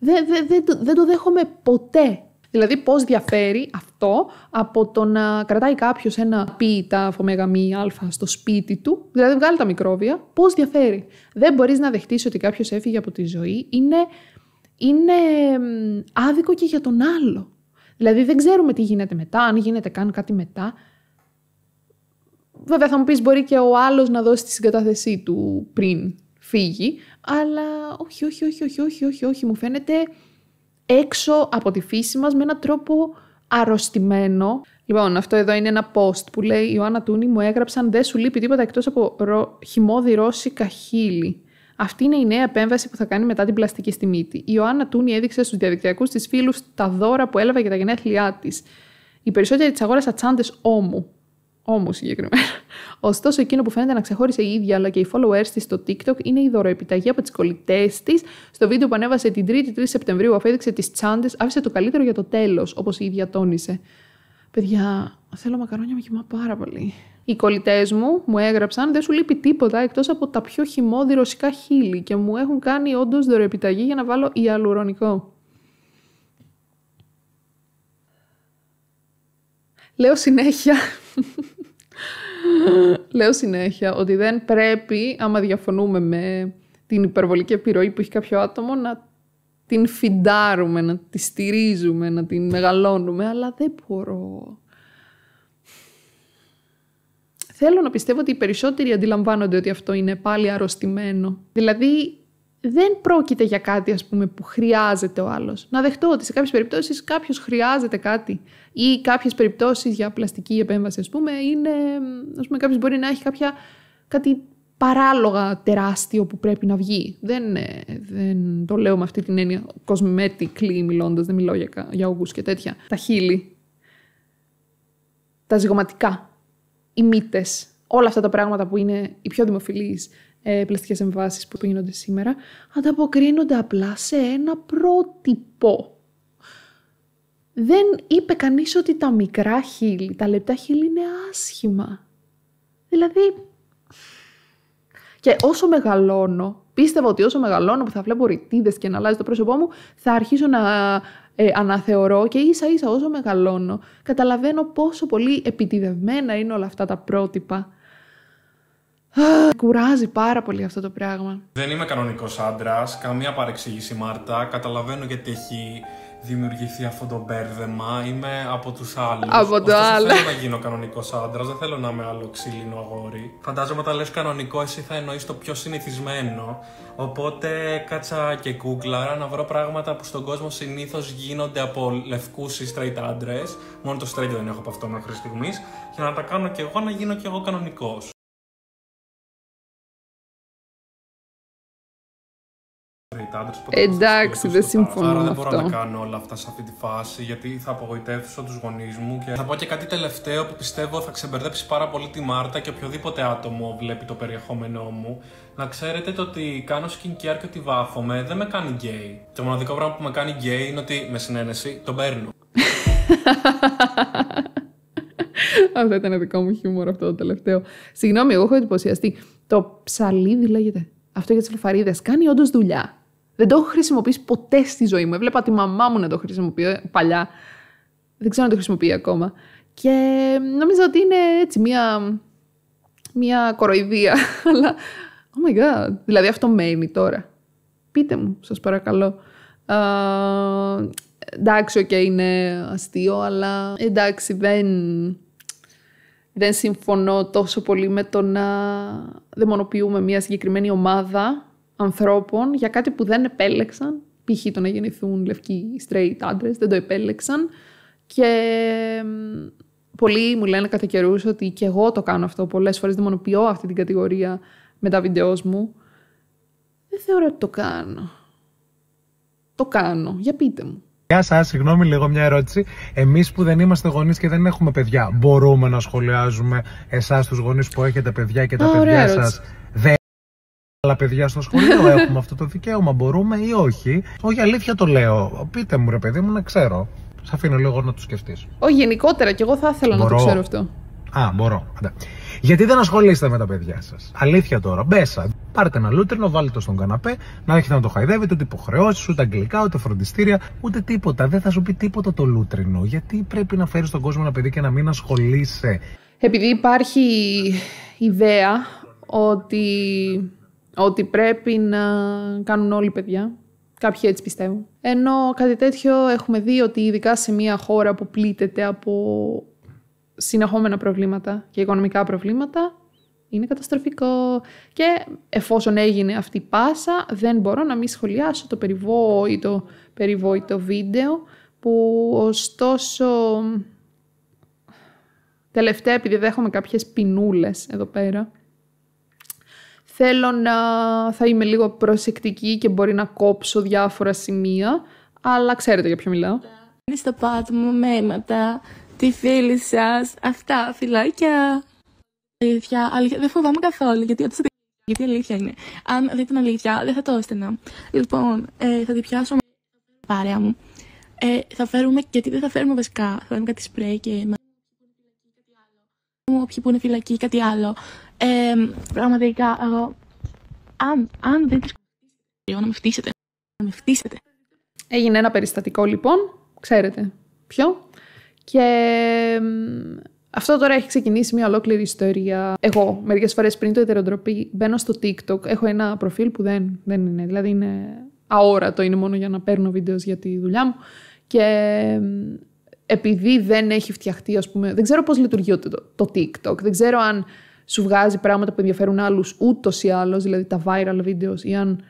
Δεν, το δέχομαι ποτέ. Δηλαδή, πώς διαφέρει αυτό από το να κρατάει κάποιος ένα πίτα, μη, α στο σπίτι του, δηλαδή βγάλει τα μικρόβια, πώς διαφέρει. Δεν μπορείς να δεχτείς ότι κάποιος έφυγε από τη ζωή. Είναι, είναι άδικο και για τον άλλο. Δηλαδή, δεν ξέρουμε τι γίνεται μετά, αν γίνεται καν κάτι μετά. Βέβαια θα μου πεις μπορεί και ο άλλος να δώσει τη συγκατάθεσή του πριν φύγει, αλλά όχι, όχι, όχι, όχι, όχι, όχι, όχι, μου φαίνεται έξω από τη φύση μας με έναν τρόπο αρρωστημένο. Λοιπόν, αυτό εδώ είναι ένα post που λέει η Ιωάννα Τούνη μου έγραψαν δεν σου λείπει τίποτα εκτός από ρο... χυμόδι ρώσικα χείλη. Αυτή είναι η νέα επέμβαση που θα κάνει μετά την πλαστική στη μύτη. Η Ιωάννα Τούνη έδειξε στους διαδικτυακούς της φίλους τα δώρα που έλαβε για τα γενέθλιά της. Οι περισσότεροι της αγόρασαν τσάντες ώμου. Όμως συγκεκριμένα. Ωστόσο, εκείνο που φαίνεται να ξεχώρισε η ίδια αλλά και οι followers της στο TikTok είναι η δωροεπιταγή από τις κολλητές της. Στο βίντεο που ανέβασε την 3η 3 Σεπτεμβρίου, αφέδειξε τις τσάντες, άφησε το καλύτερο για το τέλος, όπως η ίδια τόνισε. Παιδιά, θέλω μακαρόνια με χυμά πάρα πολύ. Οι κολλητές μου μου έγραψαν δεν σου λείπει τίποτα εκτός από τα πιο χυμόδη ρωσικά χείλη και μου έχουν κάνει όντως δωρεοεπιταγή για να βάλω ιαλουρονικό. Λέω συνέχεια Λέω συνέχεια ότι δεν πρέπει, άμα διαφωνούμε με την υπερβολική επιρροή που έχει κάποιο άτομο, να την φιντάρουμε, να τη στηρίζουμε, να την μεγαλώνουμε, αλλά δεν μπορώ. Θέλω να πιστεύω ότι οι περισσότεροι αντιλαμβάνονται ότι αυτό είναι πάλι αρρωστημένο. Δηλαδή, δεν πρόκειται για κάτι ας πούμε, που χρειάζεται ο άλλος. Να δεχτώ ότι σε κάποιες περιπτώσεις κάποιος χρειάζεται κάτι ή κάποιες περιπτώσεις για πλαστική επέμβαση ας πούμε είναι, ας πούμε κάποιος μπορεί να έχει κάποια, κάτι παράλογα τεράστιο που πρέπει να βγει. Δεν, ε, δεν το λέω με αυτή την έννοια κοσμημέτη κλή μιλώντας, δεν μιλώ για, για και τέτοια. Τα χείλη, τα ζυγοματικά, οι μύτες, όλα αυτά τα πράγματα που είναι οι πιο δημοφιλείς ε, πλαστικές εμβάσεις που γίνονται σήμερα, ανταποκρίνονται απλά σε ένα πρότυπο. Δεν είπε κανείς ότι τα μικρά χείλη, τα λεπτά χείλη είναι άσχημα. Δηλαδή... Και όσο μεγαλώνω, πίστευα ότι όσο μεγαλώνω που θα βλέπω ρητίδες και να αλλάζει το πρόσωπό μου, θα αρχίσω να ε, αναθεωρώ και ίσα ίσα όσο μεγαλώνω, καταλαβαίνω πόσο πολύ επιτιδευμένα είναι όλα αυτά τα πρότυπα Κουράζει πάρα πολύ αυτό το πράγμα. Δεν είμαι κανονικός άντρας, καμία παρεξήγηση Μάρτα. Καταλαβαίνω γιατί έχει δημιουργηθεί αυτό το μπέρδεμα. Είμαι από τους άλλους. Από το άλλο. Δεν θέλω να γίνω κανονικός άντρας, δεν θέλω να είμαι άλλο ξύλινο αγόρι. Φαντάζομαι όταν λες κανονικό, εσύ θα εννοείς το πιο συνηθισμένο. Οπότε κάτσα και κούκλα, να βρω πράγματα που στον κόσμο συνήθως γίνονται από λευκούς ή straight άντρε. Μόνο το straight δεν έχω από αυτό μέχρι στιγμής. για να τα κάνω κι εγώ να γίνω κι εγώ κανονικός. Εντάξει, δεν συμφωνώ. Άρα δεν μπορώ να κάνω όλα αυτά σε αυτή τη φάση, γιατί θα απογοητεύσω τους γονείς μου. Και θα πω και κάτι τελευταίο που πιστεύω θα ξεμπερδέψει πάρα πολύ τη Μάρτα και οποιοδήποτε άτομο βλέπει το περιεχόμενό μου. Να ξέρετε το ότι κάνω skincare και ότι βάφομαι δεν με κάνει gay Το μοναδικό πράγμα που με κάνει gay είναι ότι με συνένεση τον παίρνω. [LAUGHS] αυτό ήταν δικό μου χιούμορ αυτό το τελευταίο. Συγγνώμη, εγώ έχω εντυπωσιαστεί. Το ψαλίδι λέγεται. Αυτό για τις φλεφαρίδε κάνει όντως δουλειά. Δεν το έχω χρησιμοποιήσει ποτέ στη ζωή μου. Έβλεπα τη μαμά μου να το χρησιμοποιεί παλιά. Δεν ξέρω να το χρησιμοποιεί ακόμα. Και νομίζω ότι είναι έτσι μία, μία κοροϊδία. [LAUGHS] Αλλά, oh my god, δηλαδή αυτό μένει τώρα. Πείτε μου, σας παρακαλώ. Uh, εντάξει, και είναι αστείο, αλλά εντάξει, δεν, δεν συμφωνώ τόσο πολύ με το να δαιμονοποιούμε μια συγκεκριμένη ομάδα ανθρώπων για κάτι που δεν επέλεξαν, π.χ. το να γεννηθούν λευκοί straight άντρες, δεν το επέλεξαν. Και πολλοί μου λένε κατά καιρούς ότι και εγώ το κάνω αυτό. Πολλές φορές δαιμονοποιώ αυτή την κατηγορία με τα βίντεό μου. Δεν θεωρώ ότι το κάνω. Το κάνω. Για πείτε μου. Γεια σας, συγγνώμη λίγο μια ερώτηση. Εμείς που δεν είμαστε γονείς και δεν έχουμε παιδιά, μπορούμε να σχολιάζουμε εσάς τους γονείς που έχετε παιδιά και τα παιδιά σα άλλα παιδιά στο σχολείο [LAUGHS] έχουμε αυτό το δικαίωμα, μπορούμε ή όχι. Όχι, αλήθεια το λέω. Πείτε μου, ρε παιδί μου, να ξέρω. Σα αφήνω λίγο να το σκεφτείς. Όχι, γενικότερα και εγώ θα ήθελα να το ξέρω αυτό. Α, μπορώ. Γιατί δεν ασχολείστε με τα παιδιά σας. Αλήθεια τώρα. Μπέσα. Πάρτε ένα λούτρινο, βάλτε το στον καναπέ, να έχετε να το χαϊδεύετε, ούτε υποχρεώσεις, ούτε αγγλικά, ούτε φροντιστήρια, ούτε τίποτα. Δεν θα σου πει τίποτα το λούτρινο. Γιατί πρέπει να φέρεις στον κόσμο ένα παιδί και να μην ασχολείσαι. Επειδή υπάρχει ιδέα ότι ότι πρέπει να κάνουν όλοι παιδιά. Κάποιοι έτσι πιστεύουν. Ενώ κάτι τέτοιο έχουμε δει ότι ειδικά σε μια χώρα που πλήττεται από συνεχόμενα προβλήματα και οικονομικά προβλήματα, είναι καταστροφικό. Και εφόσον έγινε αυτή η πάσα, δεν μπορώ να μην σχολιάσω το περιβόητο, περιβόητο βίντεο, που ωστόσο τελευταία επειδή δέχομαι κάποιες πινούλες εδώ πέρα, θέλω να θα είμαι λίγο προσεκτική και μπορεί να κόψω διάφορα σημεία, αλλά ξέρετε για ποιο μιλάω. Είναι στο μου μέματα, τη φίλη σας, αυτά, φυλάκια. Αλήθεια, αλήθεια, δεν φοβάμαι καθόλου, γιατί όταν γιατί αλήθεια είναι. Αν δεν την αλήθεια, δεν θα το έστενα. Λοιπόν, ε, θα τη πιάσω παρέα μου. Ε, θα φέρουμε, γιατί δεν θα φέρουμε βασικά, θα φέρουμε κάτι σπρέι και μου, όποιοι που είναι φυλακοί ή κάτι άλλο. Ε, πραγματικά, εγώ, αν, αν δεν τις να με φτύσετε. Να με φτύσετε. Έγινε ένα περιστατικό λοιπόν, ξέρετε ποιο. Και αυτό τώρα έχει ξεκινήσει μια ολόκληρη ιστορία. Εγώ, μερικές φορές πριν το ετεροτροπή, μπαίνω στο TikTok. Έχω ένα προφίλ που δεν, δεν είναι. Δηλαδή είναι αόρατο, είναι μόνο για να παίρνω βίντεος για τη δουλειά μου. Και επειδή δεν έχει φτιαχτεί, ας πούμε. Δεν ξέρω πώς λειτουργεί το, το TikTok. Δεν ξέρω αν σου βγάζει πράγματα που ενδιαφέρουν άλλους ούτως ή άλλως, δηλαδή τα viral videos, ή αν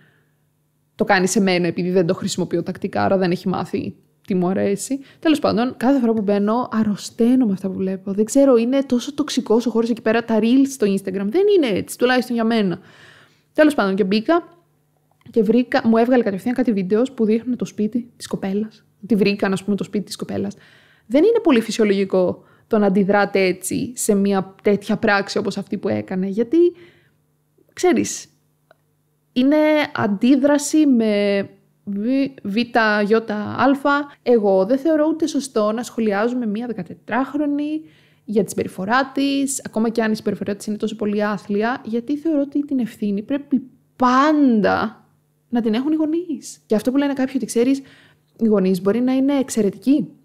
το κάνει σε μένα επειδή δεν το χρησιμοποιώ τακτικά, άρα δεν έχει μάθει τι μου αρέσει. Τέλος πάντων, κάθε φορά που μπαίνω, αρρωσταίνω με αυτά που βλέπω. Δεν ξέρω, είναι τόσο τοξικός ο χώρος εκεί πέρα. Τα reels στο Instagram δεν είναι έτσι, τουλάχιστον για μένα. Τέλος πάντων, και μπήκα και βρήκα, μου έβγαλε κατευθείαν κάτι βίντεος που δείχνουν το σπίτι της κοπέλας. Τη βρήκαν, ας πούμε, το σπίτι της κοπέλας δεν είναι πολύ φυσιολογικό το να αντιδράτε έτσι σε μια τέτοια πράξη όπως αυτή που έκανε. Γιατί, ξέρεις, είναι αντίδραση με β, ι, α. Εγώ δεν θεωρώ ούτε σωστό να σχολιάζουμε μια 14χρονη για τη συμπεριφορά της, ακόμα και αν η συμπεριφορά της είναι τόσο πολύ άθλια, γιατί θεωρώ ότι την ευθύνη πρέπει πάντα να την έχουν οι γονείς. Και αυτό που λένε κάποιοι ότι ξέρεις, οι γονείς μπορεί να είναι εξαιρετικοί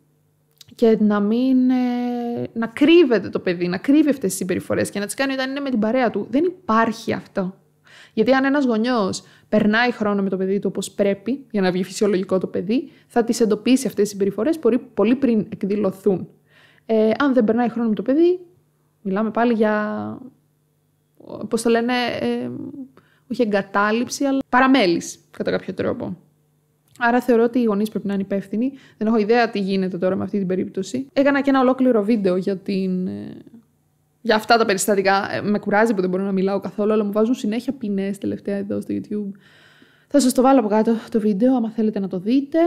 και να μην. Ε, να κρύβεται το παιδί, να κρύβει αυτές τις συμπεριφορές και να τις κάνει όταν είναι με την παρέα του. Δεν υπάρχει αυτό. Γιατί αν ένας γονιός περνάει χρόνο με το παιδί του όπως πρέπει, για να βγει φυσιολογικό το παιδί, θα τις εντοπίσει αυτές τις συμπεριφορές πολύ πριν εκδηλωθούν. Ε, αν δεν περνάει χρόνο με το παιδί, μιλάμε πάλι για. Ε, πώς το λένε. Ε, όχι εγκατάλειψη, αλλά παραμέληση κατά κάποιο τρόπο. Άρα θεωρώ ότι οι γονείς πρέπει να είναι υπεύθυνοι. Δεν έχω ιδέα τι γίνεται τώρα με αυτή την περίπτωση. Έκανα και ένα ολόκληρο βίντεο για την. Ε, για αυτά τα περιστατικά ε, με κουράζει που δεν μπορώ να μιλάω καθόλου, αλλά μου βάζουν συνέχεια ποινές τελευταία εδώ στο YouTube. Θα σας το βάλω από κάτω το βίντεο, άμα θέλετε να το δείτε.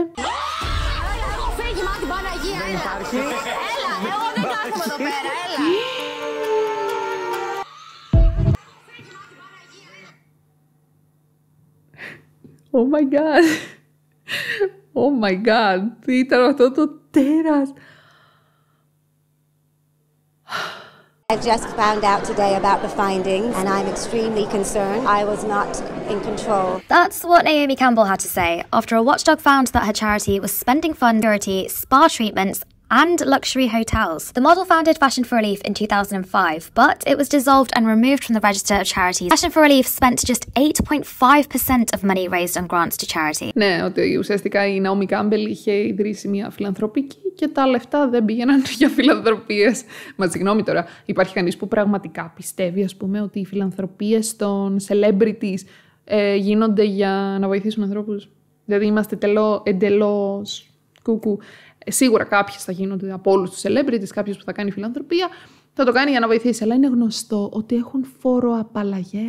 Oh my god. Oh my god, Twitter αυτό το τέρας. I've just found out today about the findings and I'm extremely concerned. I was not in control. That's what Naomi Campbell had to say after a watchdog found that her charity was spending fund security, spa treatments and luxury hotels. The model founded Fashion for Relief in 2005, but it was dissolved and removed from the register of charities. Fashion for Relief spent just 8.5% of money raised on grants to charity. Ναι, ότι ουσιαστικά η Naomi Κάμπελ είχε ιδρύσει μια φιλανθρωπική και τα λεφτά δεν πήγαιναν [LAUGHS] για φιλανθρωπίες. Μα συγγνώμη τώρα, υπάρχει κανείς που πραγματικά πιστεύει, ας πούμε, ότι οι φιλανθρωπίες των celebrities ε, γίνονται για να βοηθήσουν ανθρώπους. Δηλαδή είμαστε τελό εντελώς κούκου. Ε, σίγουρα κάποιες θα γίνονται από όλους τους celebrities, κάποιο που θα κάνει φιλανθρωπία. Θα το κάνει για να βοηθήσει, αλλά είναι γνωστό ότι έχουν φοροαπαλλαγές.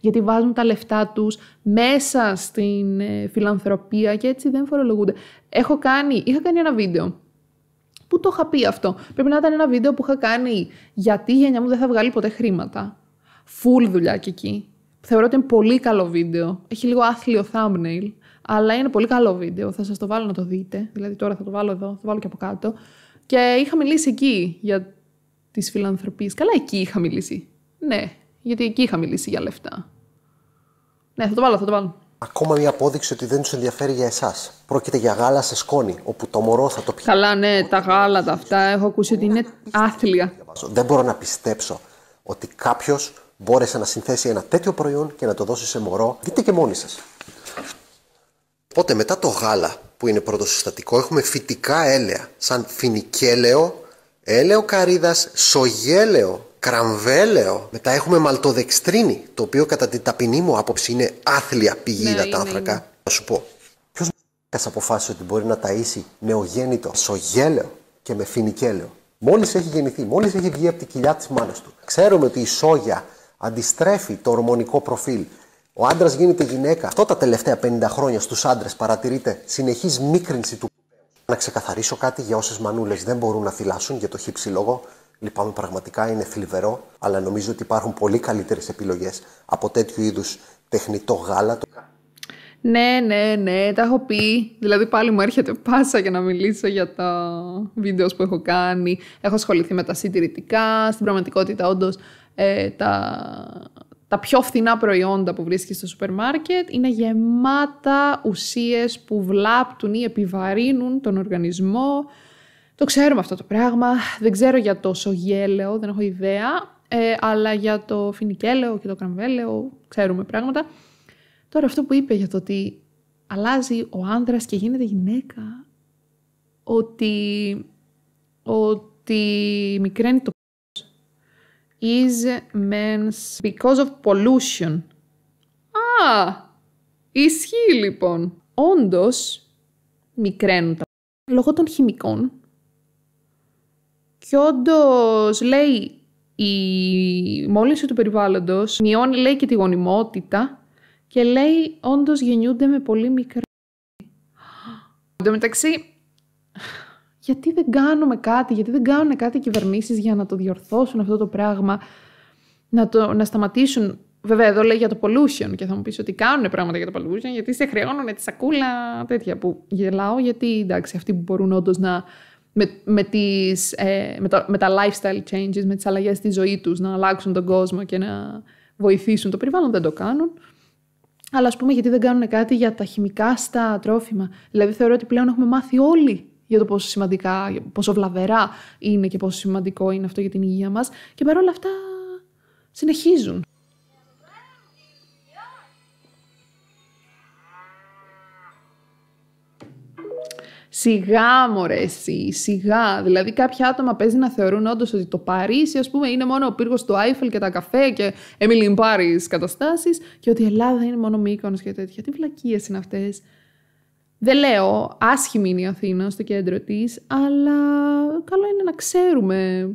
Γιατί βάζουν τα λεφτά τους μέσα στην ε, φιλανθρωπία και έτσι δεν φορολογούνται. Έχω κάνει, είχα κάνει ένα βίντεο. Πού το είχα πει αυτό. Πρέπει να ήταν ένα βίντεο που είχα κάνει γιατί η γενιά μου δεν θα βγάλει ποτέ χρήματα. Φουλ δουλειά και εκεί. Θεωρώ ότι είναι πολύ καλό βίντεο. Έχει λίγο άθλιο thumbnail. Αλλά είναι πολύ καλό βίντεο. Θα σας το βάλω να το δείτε. Δηλαδή, τώρα θα το βάλω εδώ, θα το βάλω και από κάτω. Και είχα μιλήσει εκεί για τις φιλανθρωπίες. Καλά, εκεί είχα μιλήσει. Ναι, γιατί εκεί είχα μιλήσει για λεφτά. Ναι, θα το βάλω, θα το βάλω. Ακόμα μια απόδειξη ότι δεν τους ενδιαφέρει για εσάς. Πρόκειται για γάλα σε σκόνη, όπου το μωρό θα το πιει. Καλά, ναι, τα γάλα αυτά έχω ακούσει ότι είναι άθλια. Δεν μπορώ να πιστέψω ότι κάποιος μπόρεσε να συνθέσει ένα τέτοιο προϊόν και να το δώσει σε μωρό. Δείτε και μόνοι σας. Οπότε μετά το γάλα που είναι πρώτο συστατικό έχουμε φυτικά έλαια σαν φινικέλαιο, έλαιο καρύδας, σογέλαιο, κραμβέλαιο. Μετά έχουμε μαλτοδεξτρίνη το οποίο κατά την ταπεινή μου άποψη είναι άθλια πηγή ναι, τα τα άνθρακα. Ναι, ναι. Θα σου πω. Ποιος μ***ας αποφάσισε ότι μπορεί να ταΐσει νεογέννητο σογέλαιο και με φινικέλαιο. Μόλις έχει γεννηθεί, μόλις έχει βγει από την κοιλιά της μάνας του. Ξέρουμε ότι η σόγια αντιστρέφει το ορμονικό προφίλ ο άντρας γίνεται γυναίκα. Αυτό τα τελευταία 50 χρόνια στους άντρες παρατηρείται συνεχής μίκρυνση του να ξεκαθαρίσω κάτι για όσες μανούλες δεν μπορούν να θυλάσσουν για το χύψη λόγο. Λυπάμαι πραγματικά, είναι θλιβερό, αλλά νομίζω ότι υπάρχουν πολύ καλύτερες επιλογές από τέτοιου είδους τεχνητό γάλα. Ναι, ναι, ναι, τα έχω πει. Δηλαδή πάλι μου έρχεται πάσα για να μιλήσω για τα βίντεος που έχω κάνει. Έχω ασχοληθεί με τα συντηρητικά. Στην πραγματικότητα, όντως, ε, τα τα πιο φθηνά προϊόντα που βρίσκεις στο σούπερ μάρκετ είναι γεμάτα ουσίες που βλάπτουν ή επιβαρύνουν τον οργανισμό. Το ξέρουμε αυτό το πράγμα. Δεν ξέρω για το σογέλαιο, δεν έχω ιδέα, ε, αλλά για το φινικέλαιο και το κραμβέλαιο ξέρουμε πράγματα. Τώρα αυτό που είπε για το ότι αλλάζει ο άνδρας και γίνεται γυναίκα, ότι, ότι μικραίνει το is men's because of pollution. Α, ισχύει λοιπόν. Όντως, μικραίνουν τα λόγω των χημικών. Και όντως λέει η μόλυνση του περιβάλλοντος μειώνει λέει και τη γονιμότητα και λέει όντως γεννιούνται με πολύ μικρά. Εν τω μεταξύ, γιατί δεν κάνουμε κάτι, γιατί δεν κάνουν κάτι οι κυβερνήσεις για να το διορθώσουν αυτό το πράγμα, να, το, να σταματήσουν. Βέβαια, εδώ λέει για το pollution και θα μου πεις ότι κάνουν πράγματα για το pollution, γιατί σε χρεώνουν τη σακούλα τέτοια που γελάω, γιατί εντάξει, αυτοί που μπορούν όντως να. Με, με, τις, ε, με, τα lifestyle changes, με τις αλλαγές στη ζωή τους, να αλλάξουν τον κόσμο και να βοηθήσουν το περιβάλλον, δεν το κάνουν. Αλλά ας πούμε γιατί δεν κάνουν κάτι για τα χημικά στα τρόφιμα. Δηλαδή θεωρώ ότι πλέον έχουμε μάθει όλοι για το πόσο σημαντικά, πόσο βλαβερά είναι και πόσο σημαντικό είναι αυτό για την υγεία μας και παρόλα αυτά συνεχίζουν. Σιγά μωρέ εσύ, σιγά. Δηλαδή κάποια άτομα παίζει να θεωρούν όντως ότι το Παρίσι ας πούμε είναι μόνο ο πύργος του Άιφελ και τα καφέ και Emily in Paris καταστάσεις και ότι η Ελλάδα είναι μόνο μηκονο και τέτοια. Τι βλακίες είναι αυτές. Δεν λέω άσχημη είναι η Αθήνα στο κέντρο της, αλλά καλό είναι να ξέρουμε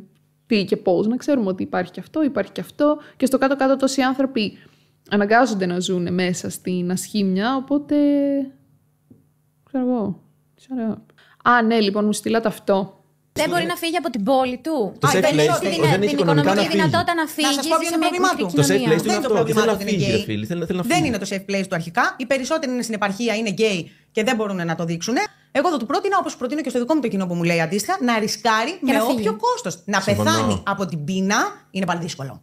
τι και πώς. να ξέρουμε ότι υπάρχει και αυτό, υπάρχει και αυτό και στο κάτω-κάτω τόσοι άνθρωποι αναγκάζονται να ζουν μέσα στην ασχήμια, οπότε ξέρω εγώ, Α, ναι, λοιπόν, μου στείλατε αυτό. Δεν μπορεί να φύγει από την πόλη του. Το safe place την οικονομική δυνατότητα να φύγεις. Να σας πω ποιο είναι το πρόβλημά του. Το safe δεν είναι το πρόβλημά του. Δεν είναι το safe place του αρχικά. Οι περισσότεροι είναι στην επαρχία, είναι γκέι και δεν μπορούν να το δείξουν. Εγώ θα του πρότεινα, όπως προτείνω και στο δικό μου το κοινό που μου λέει αντίστοιχα, να ρισκάρει και με να όποιο κόστος. Να πεθάνει από την πείνα είναι πάλι δύσκολο.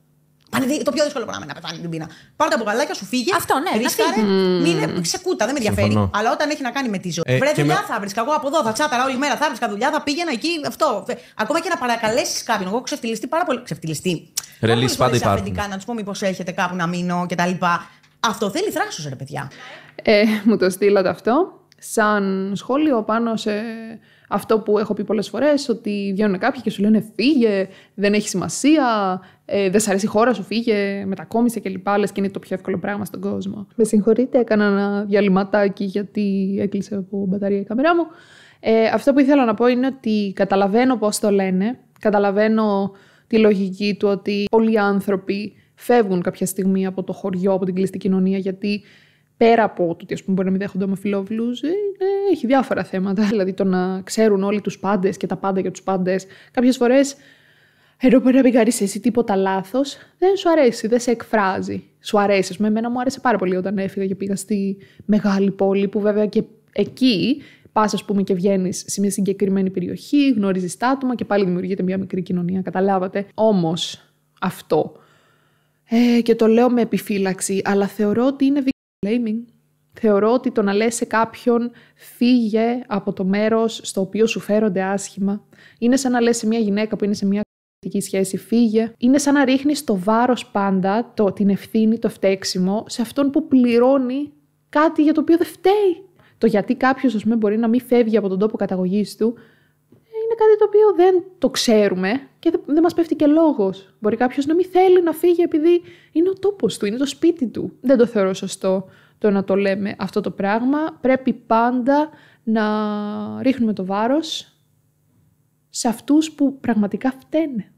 το πιο δύσκολο πράγμα είναι να πεθάνει την πείνα. Πάρτε τα μπουγαλάκια, σου φύγει. Αυτό, ναι. Ρίσκαρε. Mm. Μην ξεκούτα, δεν με ενδιαφέρει. Αλλά όταν έχει να κάνει με τη ζωή. Ε, Βρε δουλειά με... θα βρίσκα. Εγώ από εδώ θα τσάταρα όλη μέρα, θα βρίσκα δουλειά, θα πήγαινα εκεί. Αυτό. Ε, ακόμα και να παρακαλέσεις κάποιον. Εγώ ξεφτυλιστή πάρα πολύ. Ξεφτυλιστή. Ρελή πάντα υπάρχει. Να τους πούμε πω έχετε κάπου να μείνω κτλ. Αυτό θέλει θράσος, ρε παιδιά. Ε, μου το στείλατε αυτό σαν σχόλιο πάνω σε αυτό που έχω πει πολλές φορές, ότι βγαίνουν κάποιοι και σου λένε φύγε, δεν έχει σημασία, ε, δεν σ' αρέσει η χώρα σου, φύγε, μετακόμισε κλπ. Λες και είναι το πιο εύκολο πράγμα στον κόσμο. Με συγχωρείτε, έκανα ένα διαλυματάκι γιατί έκλεισε από μπαταρία η καμερά μου. Ε, αυτό που ήθελα να πω είναι ότι καταλαβαίνω πώς το λένε, καταλαβαίνω τη λογική του ότι πολλοί άνθρωποι φεύγουν κάποια στιγμή από το χωριό, από την κλειστή κοινωνία, γιατί πέρα από το ότι πούμε, μπορεί να μην δέχονται ομοφυλόφιλους, ε, ε, έχει διάφορα θέματα. [LAUGHS] Δηλαδή το να ξέρουν όλοι τους πάντες και τα πάντα για τους πάντες. Κάποιες φορές, ενώ μπορεί να μην εσύ τίποτα λάθος, δεν σου αρέσει, δεν σε εκφράζει. Σου αρέσει. Με εμένα μου άρεσε πάρα πολύ όταν έφυγα και πήγα στη μεγάλη πόλη, που βέβαια και εκεί πας, ας πούμε, και βγαίνεις σε μια συγκεκριμένη περιοχή, γνωρίζεις τα άτομα και πάλι δημιουργείται μια μικρή κοινωνία. Καταλάβατε. Όμως αυτό. Ε, και το λέω με επιφύλαξη, αλλά θεωρώ ότι είναι blaming. Θεωρώ ότι το να λες σε κάποιον φύγε από το μέρος στο οποίο σου φέρονται άσχημα. Είναι σαν να λες σε μια γυναίκα που είναι σε μια κακή σχέση φύγε. Είναι σαν να ρίχνεις το βάρος πάντα, το, την ευθύνη, το φταίξιμο σε αυτόν που πληρώνει κάτι για το οποίο δεν φταίει. Το γιατί κάποιος, ας πούμε, μπορεί να μην φεύγει από τον τόπο καταγωγής του, είναι κάτι το οποίο δεν το ξέρουμε και δεν μας πέφτει και λόγος. Μπορεί κάποιος να μην θέλει να φύγει επειδή είναι ο τόπος του, είναι το σπίτι του. Δεν το θεωρώ σωστό το να το λέμε αυτό το πράγμα. Πρέπει πάντα να ρίχνουμε το βάρος σε αυτούς που πραγματικά φταίνε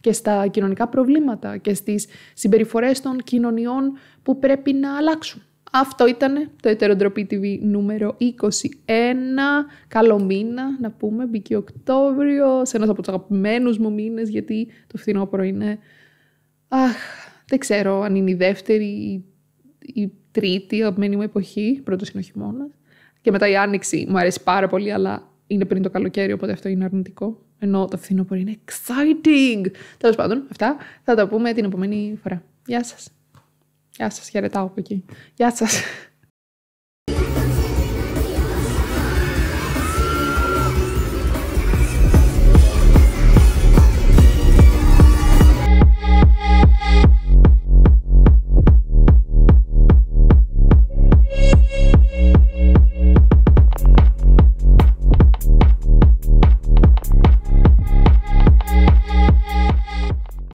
και στα κοινωνικά προβλήματα και στις συμπεριφορές των κοινωνιών που πρέπει να αλλάξουν. Αυτό ήταν το Ετεροντροπή TV νούμερο 21. Καλό μήνα, να πούμε. Μπήκε Οκτώβριο, σε ένας από τους αγαπημένους μου μήνες, γιατί το φθινόπωρο είναι... Αχ, δεν ξέρω αν είναι η δεύτερη ή η τρίτη αγαπημένη μου εποχή. Πρώτος είναι ο χειμώνας. Και μετά η άνοιξη μου εποχη πρώτο ειναι πάρα πολύ, αλλά είναι πριν το καλοκαίρι, οπότε αυτό είναι αρνητικό. Ενώ το φθινόπωρο είναι exciting! Τέλος πάντων, αυτά θα τα πούμε την επόμενη φορά. Γεια σας! Γεια σας, χαιρετάω από εκεί. Γεια σας.